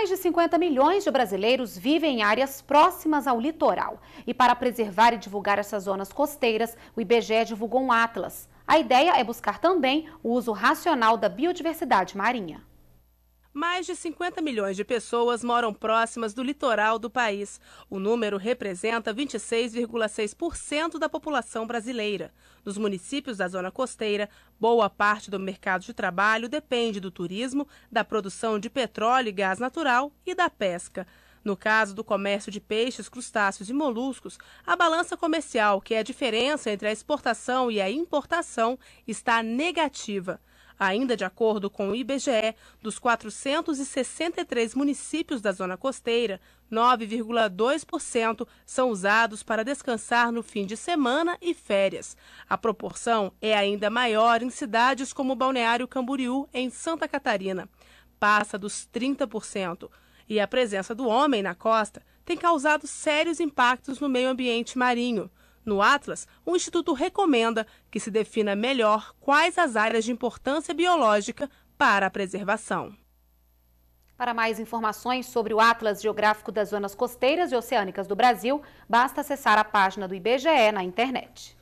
Mais de 50 milhões de brasileiros vivem em áreas próximas ao litoral. E para preservar e divulgar essas zonas costeiras, o IBGE divulgou um atlas. A ideia é buscar também o uso racional da biodiversidade marinha. Mais de 50 milhões de pessoas moram próximas do litoral do país. O número representa 26,6% da população brasileira. Nos municípios da zona costeira, boa parte do mercado de trabalho depende do turismo, da produção de petróleo e gás natural e da pesca. No caso do comércio de peixes, crustáceos e moluscos, a balança comercial, que é a diferença entre a exportação e a importação, está negativa. Ainda de acordo com o IBGE, dos 463 municípios da zona costeira, 9,2% são usados para descansar no fim de semana e férias. A proporção é ainda maior em cidades como Balneário Camboriú, em Santa Catarina. Passa dos 30%. E a presença do homem na costa tem causado sérios impactos no meio ambiente marinho. No Atlas, o Instituto recomenda que se defina melhor quais as áreas de importância biológica para a preservação. Para mais informações sobre o Atlas Geográfico das Zonas Costeiras e Oceânicas do Brasil, basta acessar a página do IBGE na internet.